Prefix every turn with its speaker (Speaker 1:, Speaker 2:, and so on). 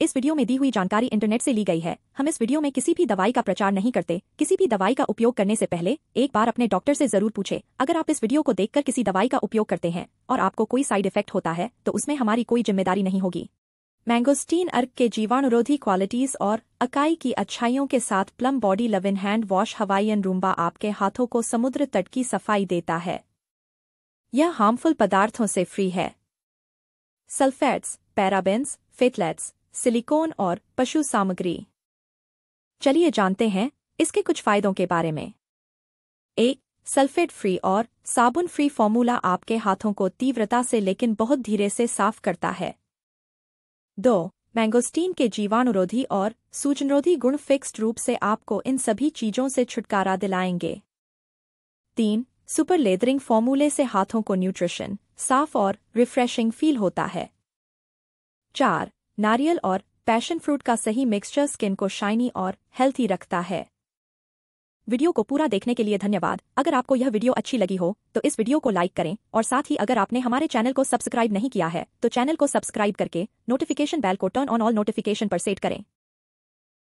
Speaker 1: इस वीडियो में दी हुई जानकारी इंटरनेट से ली गई है हम इस वीडियो में किसी भी दवाई का प्रचार नहीं करते किसी भी दवाई का उपयोग करने से पहले एक बार अपने डॉक्टर से जरूर पूछे अगर आप इस वीडियो को देखकर किसी दवाई का उपयोग करते हैं और आपको कोई साइड इफेक्ट होता है तो उसमें हमारी कोई जिम्मेदारी नहीं होगी मैंगोस्टीन अर्क के जीवाणुरोधी क्वालिटीज और अकाई की अच्छाइयों के साथ plum body love in hand wash Hawaiian rumba आपके हाथों को समुद्र तट की सफाई देता है यह हार्मफुल पदार्थों से फ्री है सल्फेट्स पैराबेंस फेथलेट्स सिलिकॉन और पशु सामग्री चलिए जानते हैं इसके कुछ फायदों के बारे में एक सल्फेट फ्री और साबुन फ्री फॉर्मूला आपके हाथों को तीव्रता से लेकिन बहुत धीरे से साफ करता है दो मैंगोस्टीन के जीवाणुरोधी और सूजनरोधी गुण फिक्स्ड रूप से आपको इन सभी चीजों से छुटकारा दिलाएंगे तीन सुपर लेदरिंग फॉर्मूले से हाथों को न्यूट्रिशन साफ और रिफ्रेशिंग फील होता है चार नारियल और पैशन फ्रूट का सही मिक्सचर स्किन को शाइनी और हेल्थी रखता है वीडियो को पूरा देखने के लिए धन्यवाद अगर आपको यह वीडियो अच्छी लगी हो तो इस वीडियो को लाइक करें और साथ ही अगर आपने हमारे चैनल को सब्सक्राइब नहीं किया है तो चैनल को सब्सक्राइब करके नोटिफिकेशन बेल को टर्न ऑन ऑल नोटिफिकेशन पर सेट करें